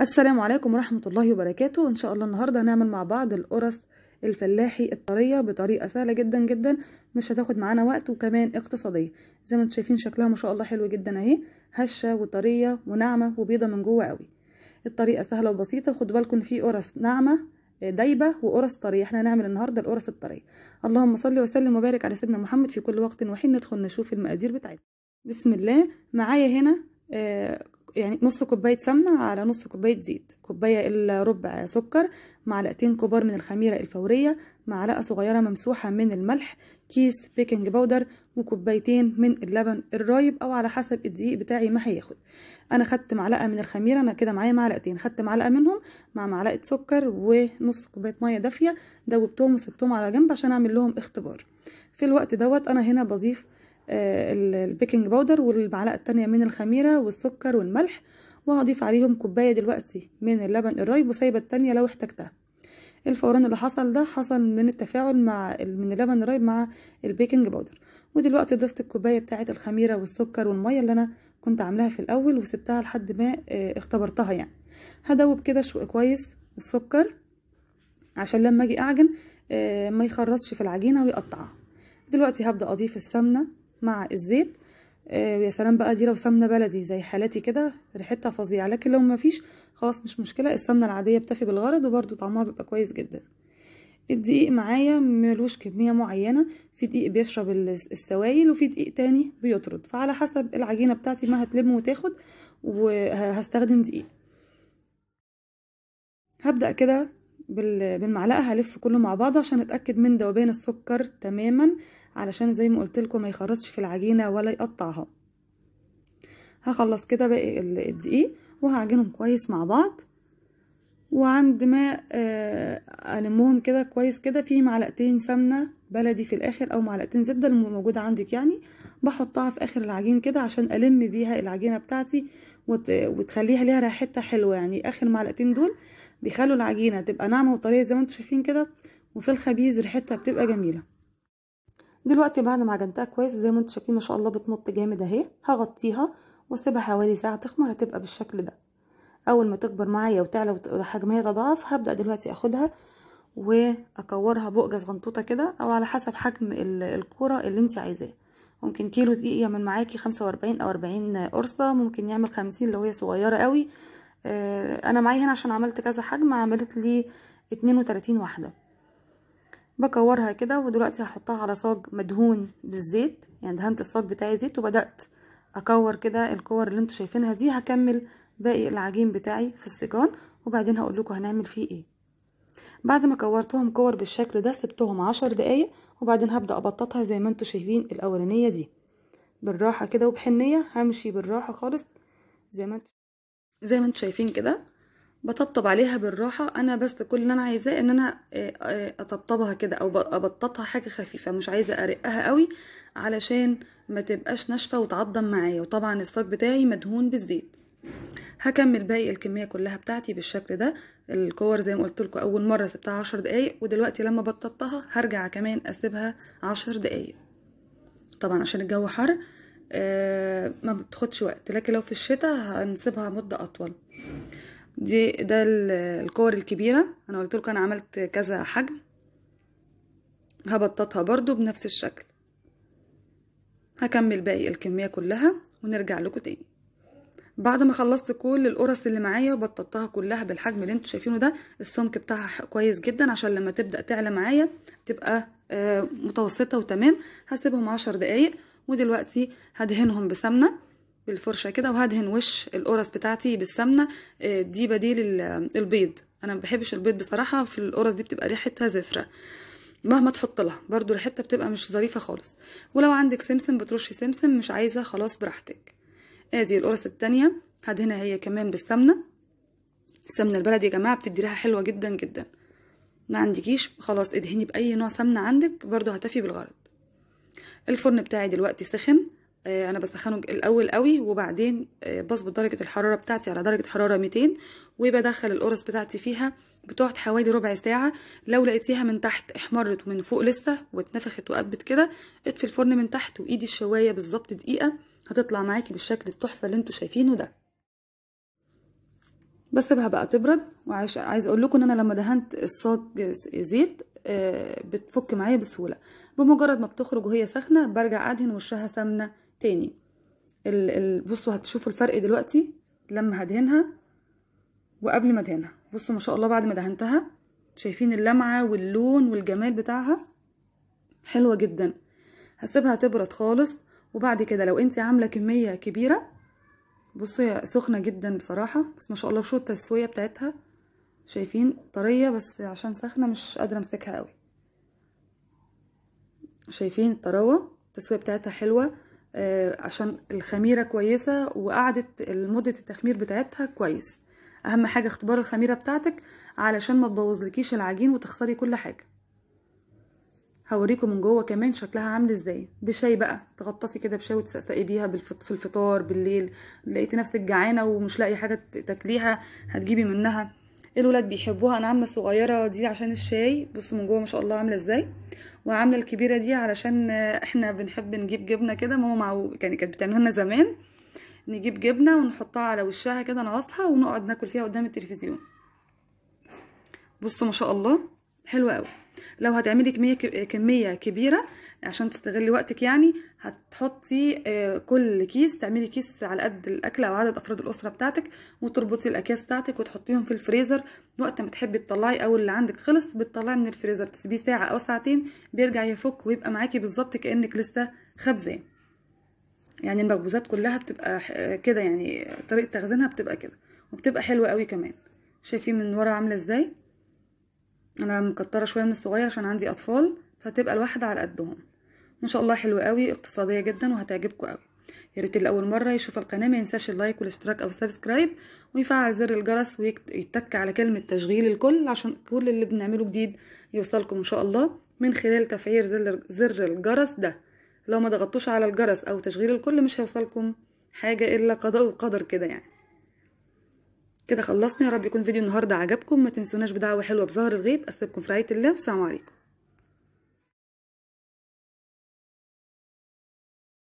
السلام عليكم ورحمة الله وبركاته إن شاء الله النهاردة هنعمل مع بعض القرص الفلاحي الطرية بطريقة سهلة جدا جدا مش هتاخد معانا وقت وكمان اقتصادية زي ما انتم شايفين شكلها ما شاء الله حلو جدا اهي هشة وطرية وناعمة وبيضة من جوه قوي الطريقة سهلة وبسيطة خدوا بالكم في قرص ناعمة آه، دايبة وقرص طرية احنا هنعمل النهاردة القرص الطرية اللهم صل وسلم وبارك على سيدنا محمد في كل وقت وحين ندخل نشوف المقادير بتاعتنا بسم الله معايا هنا آه، يعني نص كوباية سمنة على نص كوباية زيت كوباية إلا ربع سكر معلقتين كبار من الخميرة الفورية معلقة صغيرة ممسوحة من الملح كيس بيكنج باودر وكوبايتين من اللبن الرايب أو على حسب الدقيق بتاعي ما هياخد أنا خدت معلقة من الخميرة أنا كده معايا معلقتين خدت معلقة منهم مع معلقة سكر ونص كوباية مية دافية دوبتهم وسبتهم على جنب عشان أعمل لهم اختبار في الوقت دوت أنا هنا بضيف آه، البيكنج باودر والمعلقه الثانيه من الخميره والسكر والملح وهضيف عليهم كوبايه دلوقتي من اللبن الرايب وسايبه الثانيه لو احتجتها الفوران اللي حصل ده حصل من التفاعل مع من اللبن الرايب مع البيكنج باودر ودلوقتي ضفت الكوبايه بتاعه الخميره والسكر والميه اللي انا كنت عاملاها في الاول وسبتها لحد ما آه، اختبرتها يعني هدوب كده شوق كويس السكر عشان لما اجي اعجن آه، ما يخرطش في العجينه ويقطعها دلوقتي هبدا اضيف السمنه مع الزيت آه سلام بقى دي لو سمنه بلدي زي حالتي كده ريحتها فظيعه لكن لو مفيش خلاص مش مشكله السمنه العاديه بتفي بالغرض وبرده طعمها بيبقى كويس جدا الدقيق معايا ملوش كميه معينه في دقيق بيشرب السوائل وفي دقيق تاني بيطرد فعلى حسب العجينه بتاعتي ما هتلم وتاخد وهستخدم دقيق هبدا كده بالمعلقه هلف كله مع بعضه عشان اتاكد من ذوبان السكر تماما علشان زي ما قلت لكم ما يخرطش في العجينه ولا يقطعها هخلص كده باقي الدقيق وهعجنهم كويس مع بعض وعند ما آه، المهم كده كويس كده في معلقتين سمنه بلدي في الاخر او معلقتين زبده الموجوده عندك يعني بحطها في اخر العجين كده عشان الم بيها العجينه بتاعتي وتخليها ليها ريحتها حلوه يعني اخر معلقتين دول بيخلوا العجينه تبقى ناعمه وطريه زي ما انتم شايفين كده وفي الخبيز ريحتها بتبقى جميله دلوقتي بعد ما عجنتها كويس وزي ما انتم شايفين ما شاء الله بتنط جامد اهي هغطيها واسيبها حوالي ساعه تخمر هتبقى بالشكل ده اول ما تكبر معايا وتعلى وحجمها يتضاعف هبدا دلوقتي اخدها واكورها بقجه صغنطوطه كده او على حسب حجم الكوره اللي انت عايزاه ممكن كيلو دقيق يعمل معاكي خمسة واربعين او اربعين قرصه ممكن يعمل خمسين لو هي صغيره قوي آه، انا معايا هنا عشان عملت كذا حجم عملت لي اتنين وتلاتين واحده بكورها كده ودلوقتي هحطها على صاج مدهون بالزيت يعني دهنت الصاج بتاعي زيت وبدأت اكور كده الكور اللي انتم شايفينها دي هكمل باقي العجين بتاعي في السجان وبعدين هقول لكم هنعمل فيه ايه بعد ما كورتهم كور بالشكل ده سبتهم عشر دقايق وبعدين هبدأ ابططها زي ما انتم شايفين الاولانية دي بالراحة كده وبحنية همشي بالراحة خالص زي ما انتم زي ما انتم شايفين كده بطبطب عليها بالراحة أنا بس كل اللي أنا عايزاه إن أنا آه، آه، أطبطبها كده أو أبططها حاجة خفيفة مش عايزة أرقها قوي علشان ما تبقاش ناشفة وتعضم معايا وطبعا الصاج بتاعي مدهون بالزيت هكمل باقي الكمية كلها بتاعتي بالشكل ده الكور زي ما قلت لكم أول مرة سبتها عشر دقايق ودلوقتي لما بططها هرجع كمان أسيبها عشر دقايق طبعا عشان الجو حر آه ما بتاخدش وقت لكن لو في الشتاء هنسيبها مدة أطول دي ده الكور الكبيرة انا قلت لكم انا عملت كذا حجم هبططها برضو بنفس الشكل هكمل باقي الكمية كلها ونرجع لكم تاني بعد ما خلصت كل القرص اللي معايا وبططتها كلها بالحجم اللي انتوا شايفينه ده السمك بتاعها كويس جدا عشان لما تبدا تعلى معايا تبقى آه، متوسطه وتمام هسيبهم عشر دقايق ودلوقتي هدهنهم بسمنه بالفرشه كده وهدهن وش القرص بتاعتي بالسمنه آه، دي بديل البيض انا ما بحبش البيض بصراحه في القرص دي بتبقى ريحتها زفره مهما تحط لها برضو ريحتها بتبقى مش ظريفه خالص ولو عندك سمسم بترشي سمسم مش عايزه خلاص براحتك ادي القرص التانية هدهنها هي كمان بالسمنه السمنه البلدي يا جماعه بتدي ريحه حلوه جدا جدا ما عندكيش خلاص ادهني باي نوع سمنه عندك برضو هتفي بالغرض الفرن بتاعي دلوقتي سخن آه، انا بسخنه الاول قوي وبعدين آه، بظبط درجه الحراره بتاعتي على درجه حراره 200 وبدخل القرص بتاعتي فيها بتقعد حوالي ربع ساعه لو لقيتيها من تحت احمرت ومن فوق لسه واتنفخت وقبت كده اطفي الفرن من تحت وايدي الشوايه بالظبط دقيقه هتطلع معاكي بالشكل التحفه اللي انتوا شايفينه ده بسيبها بقى تبرد وعايز عايز اقول لكم ان انا لما دهنت الصاج زيت آه، بتفك معايا بسهوله بمجرد ما بتخرج وهي سخنه برجع ادهن وشها سمنه تاني ال ال بصوا هتشوفوا الفرق دلوقتي لما هدهنها وقبل ما ادهنها بصوا ما شاء الله بعد ما دهنتها شايفين اللمعه واللون والجمال بتاعها حلوه جدا هسيبها تبرد خالص وبعد كده لو انت عامله كميه كبيره بصوا هي سخنه جدا بصراحه بس ما شاء الله شو التسويه بتاعتها شايفين طريه بس عشان سخنه مش قادره امسكها قوي شايفين الطراوه التسويه بتاعتها حلوه آه، عشان الخميرة كويسة وقعدت مدة التخمير بتاعتها كويس اهم حاجة اختبار الخميرة بتاعتك علشان ما تبوظلكيش العجين وتخسري كل حاجة هوريكم من جوه كمان شكلها عامل ازاي بشاي بقى تغطسي كده بشاي وتسقسقي بيها في الفطار بالليل لقيتي نفسك جعانه ومش لاقي حاجه تاكليها هتجيبي منها الولاد بيحبوها انا عامله الصغيره دي عشان الشاي بصوا من جوه ما شاء الله عامله ازاي وعامله الكبيره دي علشان احنا بنحب نجيب جبنه كده ماما معو... يعني كانت بتعملها لنا زمان نجيب جبنه ونحطها على وشها كده نعصها ونقعد ناكل فيها قدام التلفزيون بصوا ما شاء الله حلوه قوي لو هتعملي كميه كميه كبيره عشان تستغلي وقتك يعني هتحطي آه، كل كيس تعملي كيس على قد الاكل او عدد افراد الاسره بتاعتك وتربطي الاكياس بتاعتك وتحطيهم في الفريزر وقت ما تحبي تطلعي او اللي عندك خلص بتطلعي من الفريزر تسيبيه ساعه او ساعتين بيرجع يفك ويبقى معاكي بالظبط كانك لسه خبزان يعني المخبوزات كلها بتبقى كده يعني طريقه تخزينها بتبقى كده وبتبقى حلوه قوي كمان شايفين من ورا عامله ازاي انا مكتره شويه من الصغير عشان عندي اطفال فهتبقى الواحده على قدهم ان شاء الله حلوه قوي اقتصاديه جدا وهتعجبكم قوي يا ريت اول مره يشوف القناه ما ينساش اللايك والاشتراك او السبسكرايب ويفعل زر الجرس ويتك على كلمه تشغيل الكل عشان كل اللي بنعمله جديد يوصلكم ان شاء الله من خلال تفعيل زر الجرس ده لو ما ضغطتوش على الجرس او تشغيل الكل مش هيوصلكم حاجه الا قضاء وقدر كده يعني كده خلصنا يا رب يكون فيديو النهارده عجبكم ما تنسوناش بدعوه حلوه بظهر الغيب اسيبكم في رعايه الله والسلام عليكم